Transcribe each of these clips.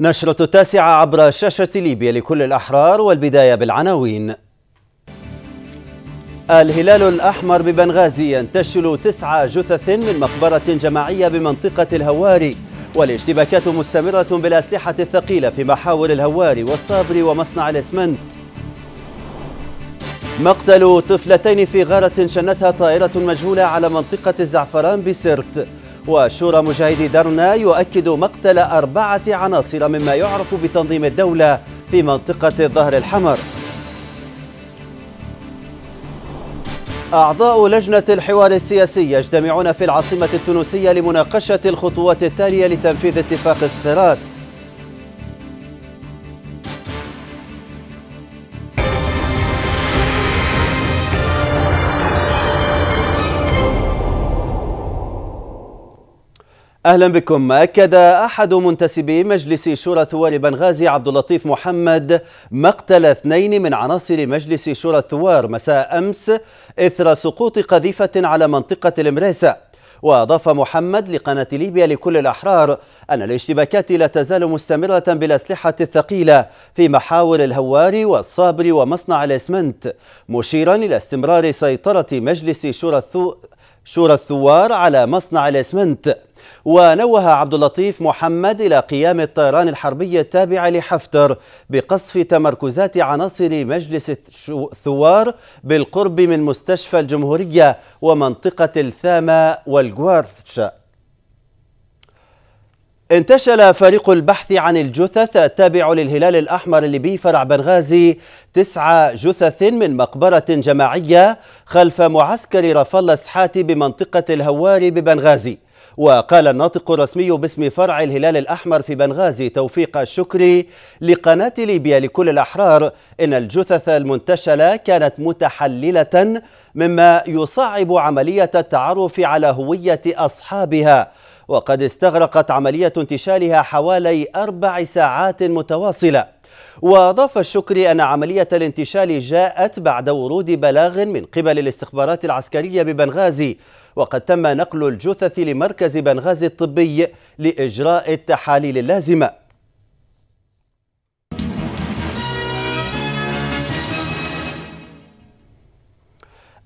نشرة التاسعة عبر شاشة ليبيا لكل الأحرار والبداية بالعناوين الهلال الأحمر ببنغازي ينتشل تسعة جثث من مقبرة جماعية بمنطقة الهواري والاشتباكات مستمرة بالأسلحة الثقيلة في محاور الهواري والصابري ومصنع الإسمنت مقتل طفلتين في غارة شنتها طائرة مجهولة على منطقة الزعفران بسرت وشورى مجاهدي درنا يؤكد مقتل أربعة عناصر مما يعرف بتنظيم الدولة في منطقة الظهر الحمر أعضاء لجنة الحوار السياسي يجتمعون في العاصمة التونسية لمناقشة الخطوات التالية لتنفيذ اتفاق الصفرات اهلا بكم اكد احد منتسبي مجلس شورى ثوار بنغازي عبد اللطيف محمد مقتل اثنين من عناصر مجلس شورى الثوار مساء امس اثر سقوط قذيفه على منطقه المريسه واضاف محمد لقناه ليبيا لكل الاحرار ان الاشتباكات لا تزال مستمره بالاسلحه الثقيله في محاور الهواري والصابر ومصنع الاسمنت مشيرا الى استمرار سيطره مجلس شورى الثوار على مصنع الاسمنت ونوه عبد اللطيف محمد إلى قيام الطيران الحربي التابع لحفتر بقصف تمركزات عناصر مجلس الثوار بالقرب من مستشفى الجمهورية ومنطقة الثامة والجوارثش انتشل فريق البحث عن الجثث التابع للهلال الأحمر الليبي فرع بنغازي تسعة جثث من مقبرة جماعية خلف معسكر رفال السحاتي بمنطقة الهواري ببنغازي وقال الناطق الرسمي باسم فرع الهلال الأحمر في بنغازي توفيق الشكري لقناة ليبيا لكل الأحرار إن الجثث المنتشلة كانت متحللة مما يصعب عملية التعرف على هوية أصحابها وقد استغرقت عملية انتشالها حوالي أربع ساعات متواصلة وأضاف الشكري أن عملية الانتشال جاءت بعد ورود بلاغ من قبل الاستخبارات العسكرية ببنغازي وقد تم نقل الجثث لمركز بنغازي الطبي لإجراء التحاليل اللازمة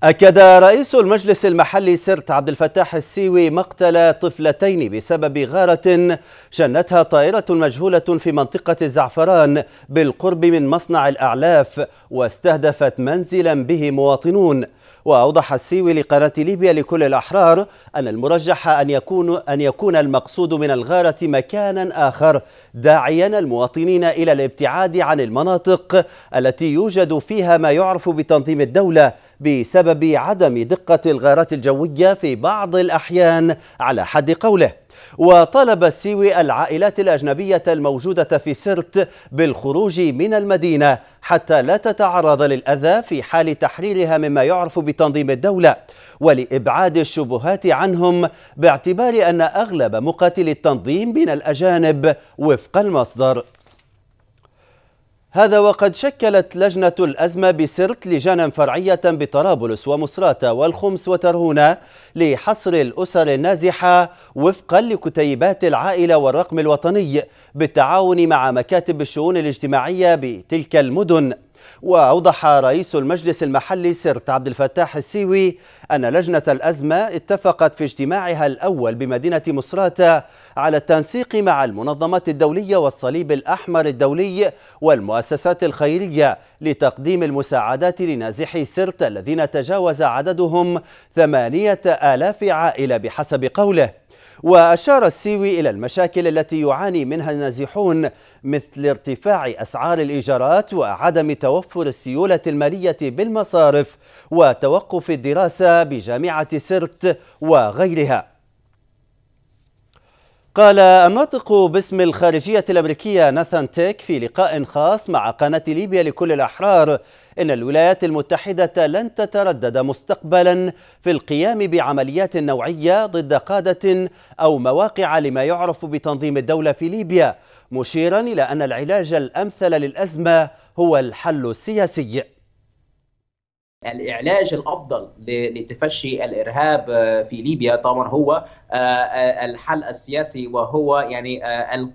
أكد رئيس المجلس المحلي سرت عبد الفتاح السيوي مقتل طفلتين بسبب غارة شنتها طائرة مجهولة في منطقة الزعفران بالقرب من مصنع الأعلاف واستهدفت منزلا به مواطنون وأوضح السيوي لقناة ليبيا لكل الأحرار أن المرجح أن يكون أن يكون المقصود من الغارة مكانا آخر داعيا المواطنين إلى الابتعاد عن المناطق التي يوجد فيها ما يعرف بتنظيم الدولة بسبب عدم دقة الغارات الجوية في بعض الأحيان على حد قوله وطالب السيوي العائلات الأجنبية الموجودة في سرت بالخروج من المدينة حتى لا تتعرض للأذى في حال تحريرها مما يعرف بتنظيم الدولة ولإبعاد الشبهات عنهم باعتبار أن أغلب مقاتلي التنظيم من الأجانب وفق المصدر هذا وقد شكلت لجنة الأزمة بسرت لجانا فرعية بطرابلس ومصراتة والخمس وترهونة لحصر الأسر النازحة وفقا لكتيبات العائلة والرقم الوطني بالتعاون مع مكاتب الشؤون الاجتماعية بتلك المدن وأوضح رئيس المجلس المحلي سرت عبد الفتاح السيوي أن لجنة الأزمة اتفقت في اجتماعها الأول بمدينة مصراتة على التنسيق مع المنظمات الدولية والصليب الأحمر الدولي والمؤسسات الخيرية لتقديم المساعدات لنازحي سرت الذين تجاوز عددهم ثمانية آلاف عائلة بحسب قوله وأشار السيوي إلى المشاكل التي يعاني منها النازحون مثل ارتفاع أسعار الإيجارات وعدم توفر السيولة المالية بالمصارف وتوقف الدراسة بجامعة سرت وغيرها قال الناطق باسم الخارجية الأمريكية ناثان تيك في لقاء خاص مع قناة ليبيا لكل الأحرار إن الولايات المتحدة لن تتردد مستقبلا في القيام بعمليات نوعية ضد قادة أو مواقع لما يعرف بتنظيم الدولة في ليبيا مشيرا إلى أن العلاج الأمثل للأزمة هو الحل السياسي العلاج الافضل لتفشي الارهاب آه، في ليبيا طبعا هو آه، آه، الحل السياسي وهو يعني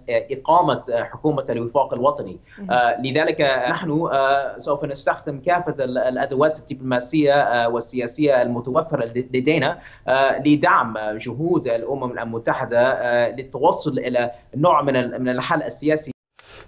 اقامه حكومه الوفاق الوطني لذلك نحن سوف نستخدم كافه الادوات الدبلوماسيه والسياسيه المتوفره لدينا لدعم جهود الامم المتحده للتوصل الى نوع من من الحل السياسي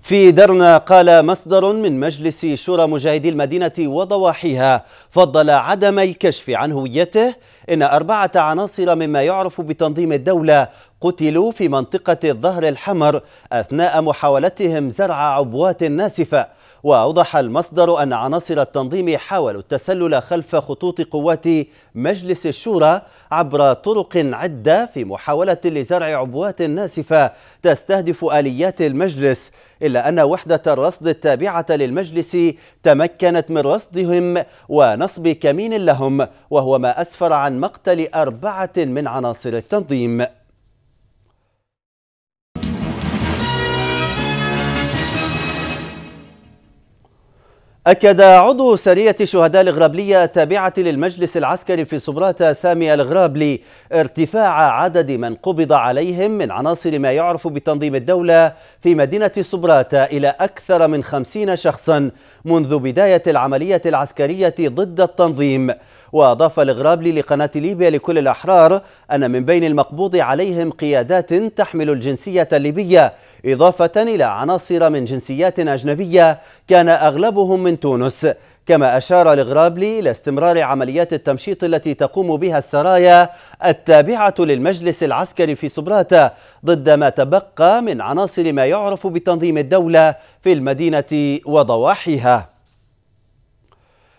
في درنا قال مصدر من مجلس شورى مجاهدي المدينة وضواحيها فضل عدم الكشف عن هويته إن أربعة عناصر مما يعرف بتنظيم الدولة قتلوا في منطقة الظهر الحمر أثناء محاولتهم زرع عبوات ناسفة وأوضح المصدر أن عناصر التنظيم حاولوا التسلل خلف خطوط قوات مجلس الشورى عبر طرق عدة في محاولة لزرع عبوات ناسفة تستهدف آليات المجلس إلا أن وحدة الرصد التابعة للمجلس تمكنت من رصدهم ونصب كمين لهم وهو ما أسفر عن مقتل أربعة من عناصر التنظيم أكد عضو سرية شهداء الغرابلية التابعة للمجلس العسكري في صبراتة سامي الغرابلي ارتفاع عدد من قبض عليهم من عناصر ما يعرف بتنظيم الدولة في مدينة صبراتة إلى أكثر من خمسين شخصا منذ بداية العملية العسكرية ضد التنظيم وأضاف الغرابلي لقناة ليبيا لكل الأحرار أن من بين المقبوض عليهم قيادات تحمل الجنسية الليبية إضافة إلى عناصر من جنسيات أجنبية كان أغلبهم من تونس كما أشار الغرابلي إلى استمرار عمليات التمشيط التي تقوم بها السرايا التابعة للمجلس العسكري في صبراتة ضد ما تبقى من عناصر ما يعرف بتنظيم الدولة في المدينة وضواحيها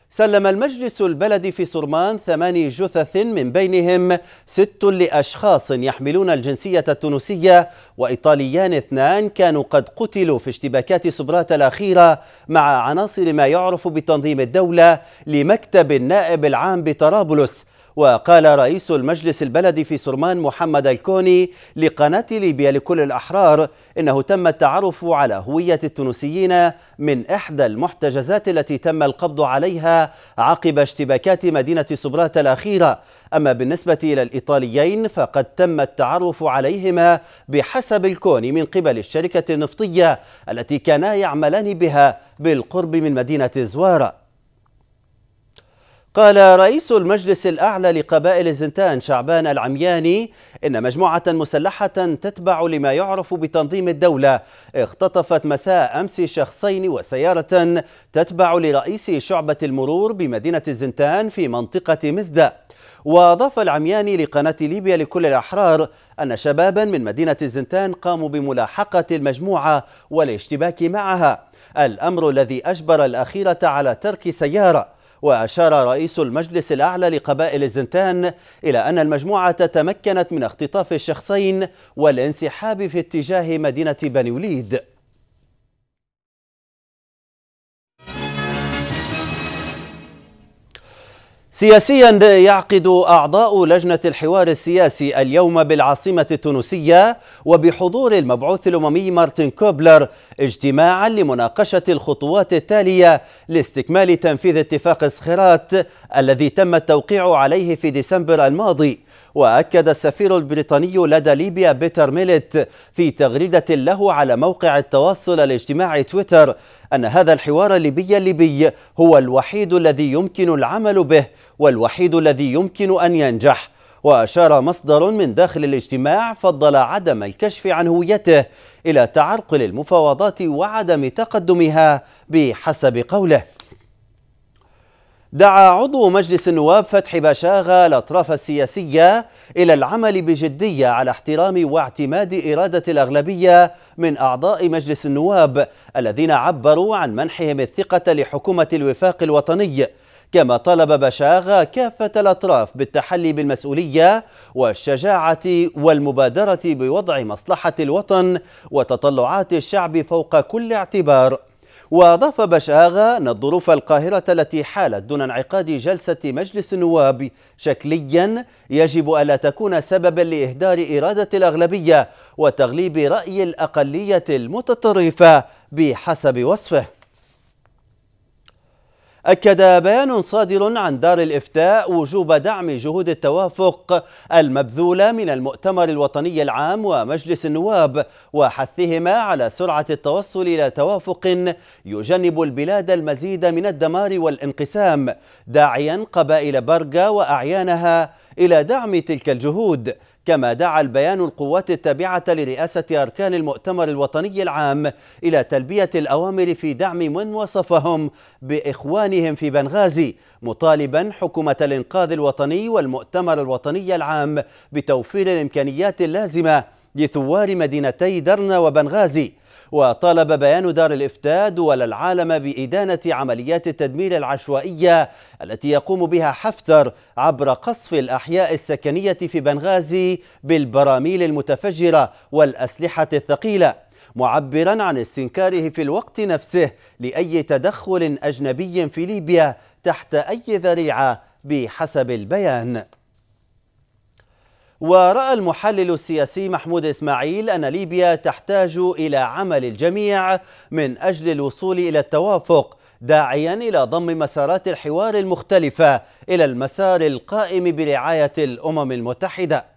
سلم المجلس البلدي في سرمان ثماني جثث من بينهم ست لأشخاص يحملون الجنسية التونسية وإيطاليان اثنان كانوا قد قتلوا في اشتباكات سبرات الأخيرة مع عناصر ما يعرف بتنظيم الدولة لمكتب النائب العام بطرابلس وقال رئيس المجلس البلدي في سرمان محمد الكوني لقناة ليبيا لكل الأحرار إنه تم التعرف على هوية التونسيين من إحدى المحتجزات التي تم القبض عليها عقب اشتباكات مدينة صبرات الأخيرة أما بالنسبة إلى الإيطاليين فقد تم التعرف عليهما بحسب الكوني من قبل الشركة النفطية التي كانا يعملان بها بالقرب من مدينة زوارة قال رئيس المجلس الأعلى لقبائل الزنتان شعبان العمياني إن مجموعة مسلحة تتبع لما يعرف بتنظيم الدولة اختطفت مساء أمس شخصين وسيارة تتبع لرئيس شعبة المرور بمدينة الزنتان في منطقة مزدأ وأضاف العمياني لقناة ليبيا لكل الأحرار أن شبابا من مدينة الزنتان قاموا بملاحقة المجموعة والاشتباك معها الأمر الذي أجبر الأخيرة على ترك سيارة وأشار رئيس المجلس الأعلى لقبائل الزنتان إلى أن المجموعة تمكنت من اختطاف الشخصين والانسحاب في اتجاه مدينة بني وليد سياسيا يعقد أعضاء لجنة الحوار السياسي اليوم بالعاصمة التونسية وبحضور المبعوث الأممي مارتن كوبلر اجتماعا لمناقشة الخطوات التالية لاستكمال تنفيذ اتفاق سخيرات الذي تم التوقيع عليه في ديسمبر الماضي وأكد السفير البريطاني لدى ليبيا بيتر ميلت في تغريدة له على موقع التواصل الاجتماعي تويتر أن هذا الحوار الليبي الليبي هو الوحيد الذي يمكن العمل به والوحيد الذي يمكن أن ينجح وأشار مصدر من داخل الاجتماع فضل عدم الكشف عن هويته إلى تعرقل المفاوضات وعدم تقدمها بحسب قوله دعا عضو مجلس النواب فتحي باشاغا الأطراف السياسية إلى العمل بجدية على احترام واعتماد إرادة الأغلبية من أعضاء مجلس النواب الذين عبروا عن منحهم الثقة لحكومة الوفاق الوطني كما طلب بشاغ كافة الأطراف بالتحلي بالمسؤولية والشجاعة والمبادرة بوضع مصلحة الوطن وتطلعات الشعب فوق كل اعتبار وأضاف بشاغ أن الظروف القاهرة التي حالت دون انعقاد جلسة مجلس النواب شكليا يجب ألا تكون سببا لإهدار إرادة الأغلبية وتغليب رأي الأقلية المتطرفة بحسب وصفه أكد بيان صادر عن دار الإفتاء وجوب دعم جهود التوافق المبذولة من المؤتمر الوطني العام ومجلس النواب وحثهما على سرعة التوصل إلى توافق يجنب البلاد المزيد من الدمار والانقسام داعيا قبائل برقة وأعيانها إلى دعم تلك الجهود كما دعا البيان القوات التابعة لرئاسة أركان المؤتمر الوطني العام إلى تلبية الأوامر في دعم من وصفهم بإخوانهم في بنغازي مطالبا حكومة الإنقاذ الوطني والمؤتمر الوطني العام بتوفير الإمكانيات اللازمة لثوار مدينتي درنا وبنغازي وطالب بيان دار الإفتاء دول العالم بإدانة عمليات التدمير العشوائية التي يقوم بها حفتر عبر قصف الأحياء السكنية في بنغازي بالبراميل المتفجرة والأسلحة الثقيلة معبرا عن استنكاره في الوقت نفسه لأي تدخل أجنبي في ليبيا تحت أي ذريعة بحسب البيان ورأى المحلل السياسي محمود إسماعيل أن ليبيا تحتاج إلى عمل الجميع من أجل الوصول إلى التوافق داعيا إلى ضم مسارات الحوار المختلفة إلى المسار القائم برعاية الأمم المتحدة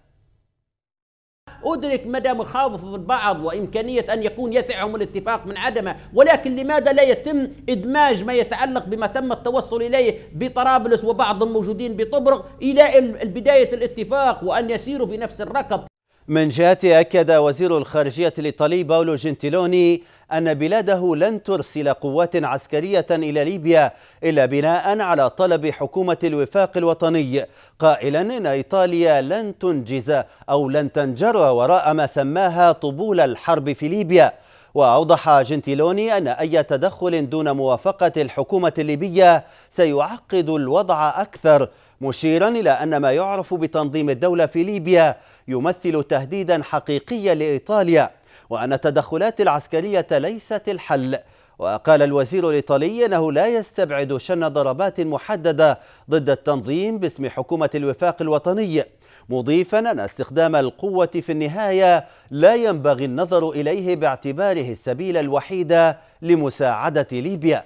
أدرك مدى مخاوف البعض وإمكانية أن يكون يسعهم الاتفاق من عدمه ولكن لماذا لا يتم إدماج ما يتعلق بما تم التوصل إليه بطرابلس وبعض الموجودين بطبرق إلى بداية الاتفاق وأن يسيروا في نفس الركب من جهته أكد وزير الخارجية الإيطالي باولو جنتيلوني أن بلاده لن ترسل قوات عسكرية إلى ليبيا إلا بناء على طلب حكومة الوفاق الوطني قائلا إن إيطاليا لن تنجز أو لن تنجر وراء ما سماها طبول الحرب في ليبيا وأوضح جنتيلوني أن أي تدخل دون موافقة الحكومة الليبية سيعقد الوضع أكثر مشيرا إلى أن ما يعرف بتنظيم الدولة في ليبيا يمثل تهديدا حقيقيا لإيطاليا وأن التدخلات العسكرية ليست الحل وقال الوزير الإيطالي أنه لا يستبعد شن ضربات محددة ضد التنظيم باسم حكومة الوفاق الوطني مضيفا أن استخدام القوة في النهاية لا ينبغي النظر إليه باعتباره السبيل الوحيد لمساعدة ليبيا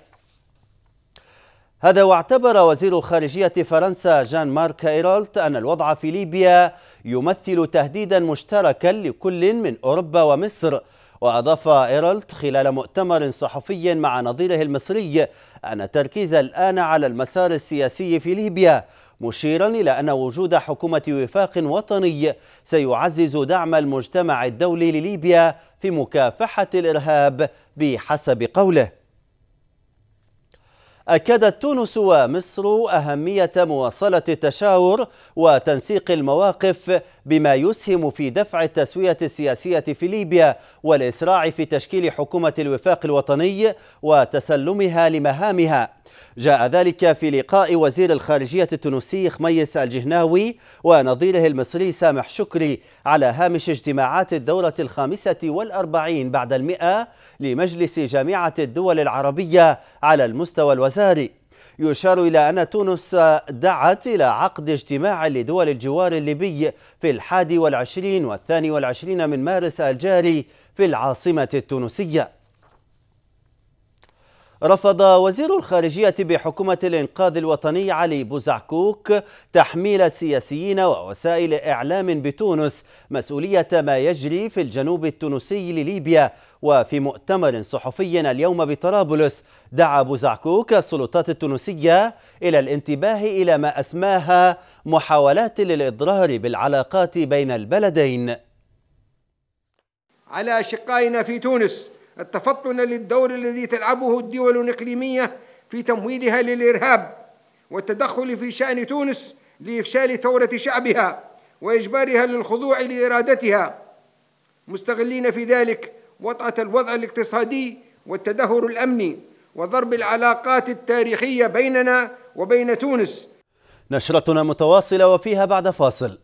هذا واعتبر وزير خارجية فرنسا جان مارك إيرولت أن الوضع في ليبيا يمثل تهديدا مشتركا لكل من أوروبا ومصر وأضاف إيرلت خلال مؤتمر صحفي مع نظيره المصري أن التركيز الآن على المسار السياسي في ليبيا مشيرا إلى أن وجود حكومة وفاق وطني سيعزز دعم المجتمع الدولي لليبيا في مكافحة الإرهاب بحسب قوله أكدت تونس ومصر أهمية مواصلة التشاور وتنسيق المواقف بما يسهم في دفع التسوية السياسية في ليبيا والإسراع في تشكيل حكومة الوفاق الوطني وتسلمها لمهامها جاء ذلك في لقاء وزير الخارجية التونسي خميس الجهناوي ونظيره المصري سامح شكري على هامش اجتماعات الدورة الخامسة والأربعين بعد المئة لمجلس جامعة الدول العربية على المستوى الوزاري يشار إلى أن تونس دعت إلى عقد اجتماع لدول الجوار الليبي في الحادي والعشرين والثاني والعشرين من مارس الجاري في العاصمة التونسية رفض وزير الخارجية بحكومة الإنقاذ الوطني علي بوزعكوك تحميل سياسيين ووسائل إعلام بتونس مسؤولية ما يجري في الجنوب التونسي لليبيا وفي مؤتمر صحفي اليوم بطرابلس دعا بوزعكوك السلطات التونسية إلى الانتباه إلى ما أسماها محاولات للإضرار بالعلاقات بين البلدين على أشقائنا في تونس التفطن للدور الذي تلعبه الدول الإقليمية في تمويلها للإرهاب والتدخل في شأن تونس لإفشال ثورة شعبها وإجبارها للخضوع لإرادتها مستغلين في ذلك وطأة الوضع الاقتصادي والتدهور الأمني وضرب العلاقات التاريخية بيننا وبين تونس نشرتنا متواصلة وفيها بعد فاصل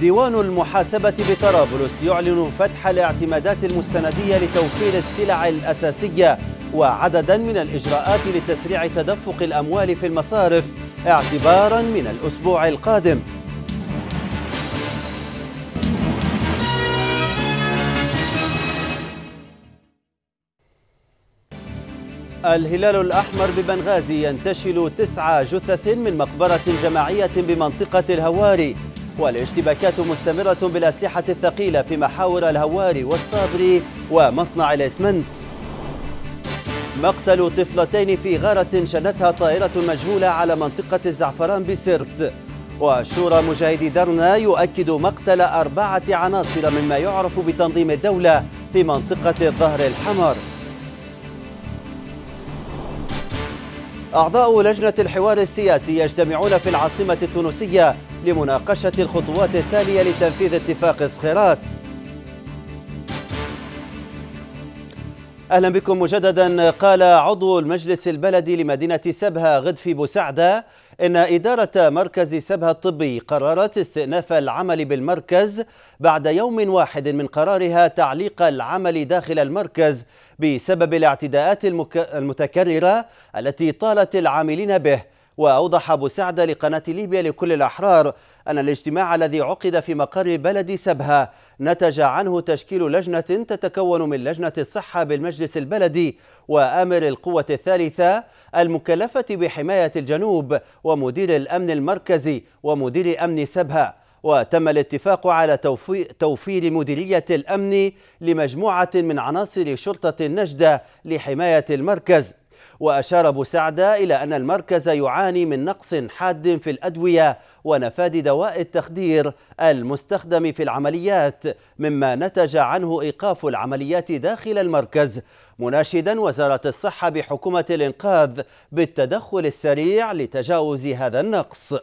ديوان المحاسبة بطرابلس يعلن فتح الاعتمادات المستندية لتوفير السلع الأساسية وعددا من الإجراءات لتسريع تدفق الأموال في المصارف اعتبارا من الأسبوع القادم الهلال الأحمر ببنغازي ينتشل تسعة جثث من مقبرة جماعية بمنطقة الهواري والاشتباكات مستمرة بالأسلحة الثقيلة في محاور الهواري والصابري ومصنع الإسمنت مقتل طفلتين في غارة شنتها طائرة مجهولة على منطقة الزعفران بسرت وشورى مجاهدي درنا يؤكد مقتل أربعة عناصر مما يعرف بتنظيم الدولة في منطقة الظهر الحمر أعضاء لجنة الحوار السياسي يجتمعون في العاصمة التونسية لمناقشة الخطوات التالية لتنفيذ اتفاق صخيرات أهلا بكم مجددا قال عضو المجلس البلدي لمدينة سبها غدفي بوسعدة إن إدارة مركز سبها الطبي قررت استئناف العمل بالمركز بعد يوم واحد من قرارها تعليق العمل داخل المركز بسبب الاعتداءات المك... المتكررة التي طالت العاملين به وأوضح أبو سعد لقناة ليبيا لكل الأحرار أن الاجتماع الذي عقد في مقر بلد سبها نتج عنه تشكيل لجنة تتكون من لجنة الصحة بالمجلس البلدي وآمر القوة الثالثة المكلفة بحماية الجنوب ومدير الأمن المركزي ومدير أمن سبها وتم الاتفاق على توفير مديرية الأمن لمجموعة من عناصر شرطة النجدة لحماية المركز وأشار أبو سعدة إلى أن المركز يعاني من نقص حاد في الأدوية ونفاد دواء التخدير المستخدم في العمليات مما نتج عنه إيقاف العمليات داخل المركز مناشدا وزارة الصحة بحكومة الإنقاذ بالتدخل السريع لتجاوز هذا النقص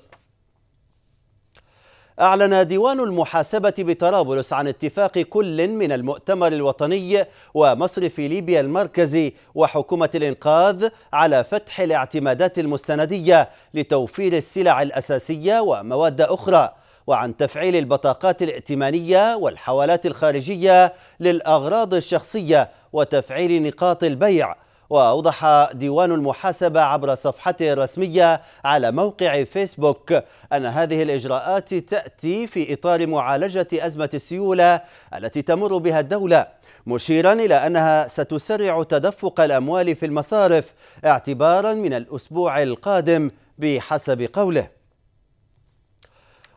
أعلن ديوان المحاسبة بطرابلس عن اتفاق كل من المؤتمر الوطني ومصرف ليبيا المركزي وحكومة الإنقاذ على فتح الاعتمادات المستندية لتوفير السلع الأساسية ومواد أخرى وعن تفعيل البطاقات الائتمانية والحوالات الخارجية للأغراض الشخصية وتفعيل نقاط البيع وأوضح ديوان المحاسبة عبر صفحته الرسمية على موقع فيسبوك أن هذه الإجراءات تأتي في إطار معالجة أزمة السيولة التي تمر بها الدولة مشيرا إلى أنها ستسرع تدفق الأموال في المصارف اعتبارا من الأسبوع القادم بحسب قوله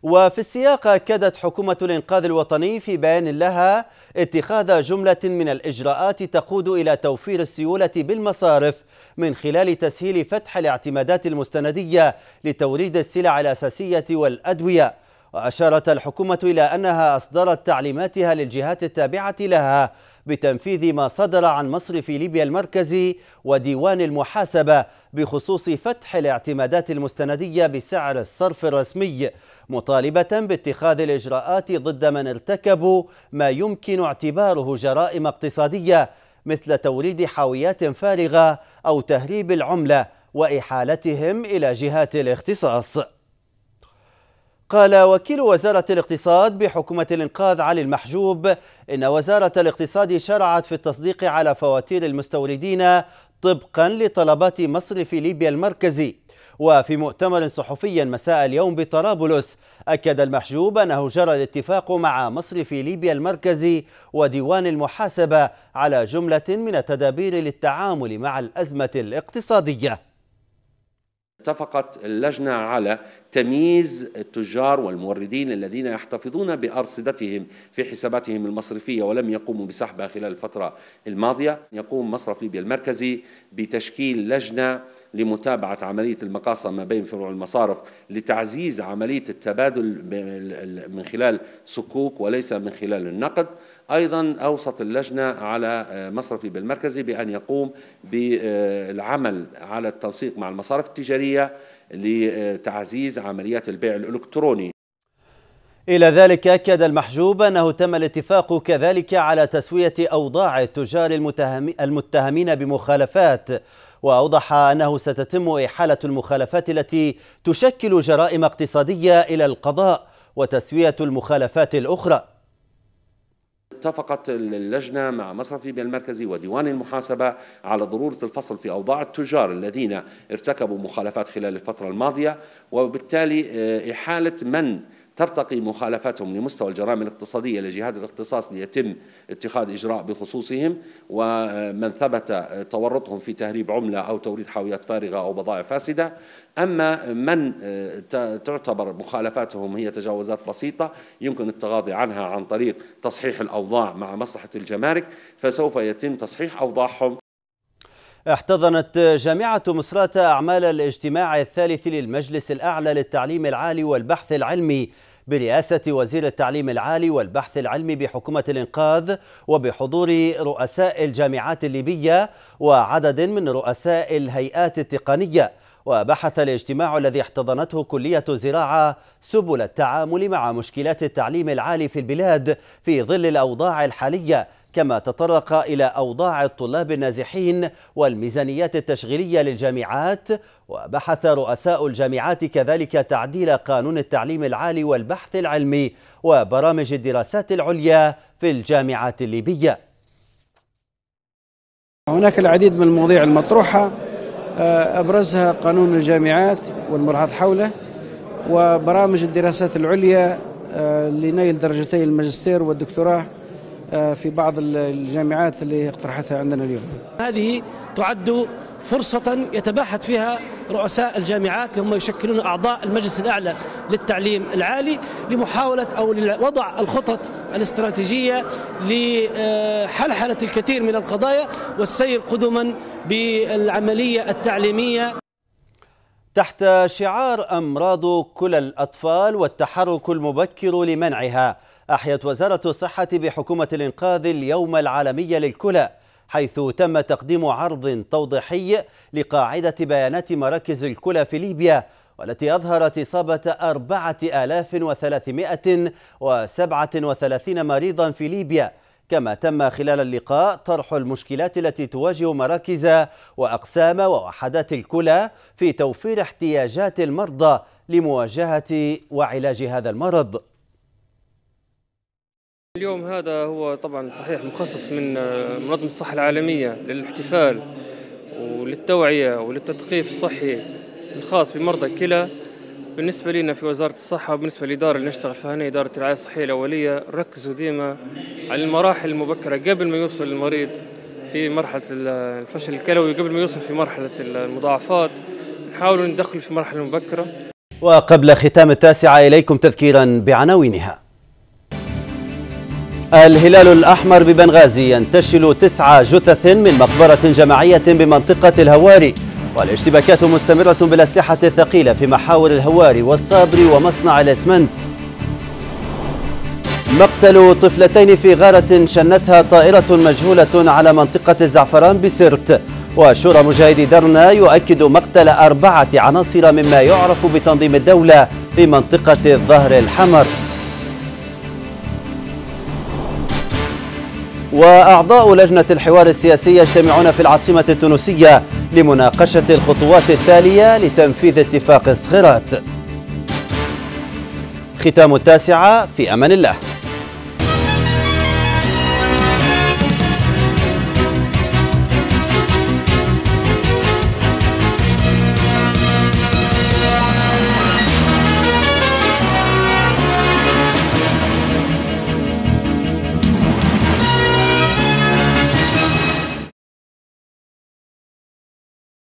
وفي السياق أكدت حكومة الإنقاذ الوطني في بيان لها اتخاذ جملة من الإجراءات تقود إلى توفير السيولة بالمصارف من خلال تسهيل فتح الاعتمادات المستندية لتوريد السلع الأساسية والأدوية وأشارت الحكومة إلى أنها أصدرت تعليماتها للجهات التابعة لها بتنفيذ ما صدر عن مصرف ليبيا المركزي وديوان المحاسبة بخصوص فتح الاعتمادات المستندية بسعر الصرف الرسمي مطالبة باتخاذ الإجراءات ضد من ارتكبوا ما يمكن اعتباره جرائم اقتصادية مثل توريد حاويات فارغة أو تهريب العملة وإحالتهم إلى جهات الاختصاص قال وكيل وزارة الاقتصاد بحكومة الإنقاذ علي المحجوب إن وزارة الاقتصاد شرعت في التصديق على فواتير المستوردين طبقا لطلبات مصرف ليبيا المركزي وفي مؤتمر صحفي مساء اليوم بطرابلس أكد المحجوب أنه جرى الاتفاق مع مصرف ليبيا المركزي وديوان المحاسبة على جملة من التدابير للتعامل مع الأزمة الاقتصادية اتفقت اللجنة على تمييز التجار والموردين الذين يحتفظون بأرصدتهم في حساباتهم المصرفية ولم يقوموا بسحبها خلال الفترة الماضية يقوم مصرف ليبيا المركزي بتشكيل لجنة لمتابعة عملية المقاصة ما بين فروع المصارف لتعزيز عملية التبادل من خلال صكوك وليس من خلال النقد أيضا أوصت اللجنة على آه، مصرفي بالمركزي بأن يقوم بالعمل على التنسيق مع المصارف التجارية لتعزيز عمليات البيع الإلكتروني إلى ذلك أكد المحجوب أنه تم الاتفاق كذلك على تسوية أوضاع التجار المتهمين بمخالفات وأوضح أنه ستتم إحالة المخالفات التي تشكل جرائم اقتصادية إلى القضاء وتسوية المخالفات الأخرى اتفقت اللجنة مع مصرفي المركزي وديوان المحاسبة على ضرورة الفصل في أوضاع التجار الذين ارتكبوا مخالفات خلال الفترة الماضية وبالتالي آه، إحالة من ترتقي مخالفتهم لمستوى الجرائم الاقتصادية لجهات الاختصاص ليتم اتخاذ إجراء بخصوصهم ومن ثبت تورطهم في تهريب عملة أو توريد حاويات فارغة أو بضائع فاسدة أما من آه، تعتبر مخالفاتهم هي تجاوزات بسيطة يمكن التغاضي عنها عن طريق تصحيح الأوضاع مع مصلحة الجمارك فسوف يتم تصحيح أوضاعهم احتضنت جامعة مصرات أعمال الاجتماع الثالث للمجلس الأعلى للتعليم العالي والبحث العلمي برئاسة وزير التعليم العالي والبحث العلمي بحكومة الإنقاذ وبحضور رؤساء الجامعات الليبية وعدد من رؤساء الهيئات التقنية وبحث الاجتماع الذي احتضنته كلية الزراعة سبل التعامل مع مشكلات التعليم العالي في البلاد في ظل الأوضاع الحالية كما تطرق إلى أوضاع الطلاب النازحين والميزانيات التشغيلية للجامعات وبحث رؤساء الجامعات كذلك تعديل قانون التعليم العالي والبحث العلمي وبرامج الدراسات العليا في الجامعات الليبية هناك العديد من المواضيع المطروحة آه، أبرزها قانون الجامعات والمرهط حوله وبرامج الدراسات العليا آه، لنيل درجتي الماجستير والدكتوراه آه، في بعض الجامعات اللي اقترحتها عندنا اليوم هذه تعد فرصة يتباحث فيها رؤساء الجامعات اللي هم يشكلون أعضاء المجلس الأعلى للتعليم العالي لمحاولة أو لوضع الخطط الاستراتيجية لحلحلة الكثير من القضايا والسير قدما بالعملية التعليمية تحت شعار أمراض كل الأطفال والتحرك المبكر لمنعها أحيت وزارة الصحة بحكومة الإنقاذ اليوم العالمي للكلى حيث تم تقديم عرض توضيحي لقاعدة بيانات مراكز الكلى في ليبيا والتي أظهرت إصابة 4337 مريضا في ليبيا كما تم خلال اللقاء طرح المشكلات التي تواجه مراكز وأقسام ووحدات الكلى في توفير احتياجات المرضى لمواجهة وعلاج هذا المرض اليوم هذا هو طبعا صحيح مخصص من آه، منظمة الصحة العالمية للاحتفال وللتوعية وللتثقيف الصحي الخاص بمرضى الكلى بالنسبة لنا في وزارة الصحة وبالنسبة للإدارة اللي نشتغل فيها هنا إدارة الرعاية الصحية الأولية ركزوا ديما على المراحل المبكرة قبل ما يوصل المريض في مرحلة آه، الفشل الكلوي قبل ما يوصل في مرحلة آه، المضاعفات نحاولوا ندخل في مرحلة مبكرة وقبل ختام التاسعة إليكم تذكيرا بعناوينها الهلال الأحمر ببنغازي ينتشل تسعة جثث من مقبرة جماعية بمنطقة الهواري والاشتباكات مستمرة بالأسلحة الثقيلة في محاور الهواري والصابر ومصنع الأسمنت مقتل طفلتين في غارة شنتها طائرة مجهولة على منطقة الزعفران بسرت وشورى مجاهدي درنا يؤكد مقتل أربعة عناصر مما يعرف بتنظيم الدولة في منطقة الظهر الحمر وأعضاء لجنة الحوار السياسي يجتمعون في العاصمة التونسية لمناقشة الخطوات التالية لتنفيذ اتفاق الصخرات ختام التاسعة في أمان الله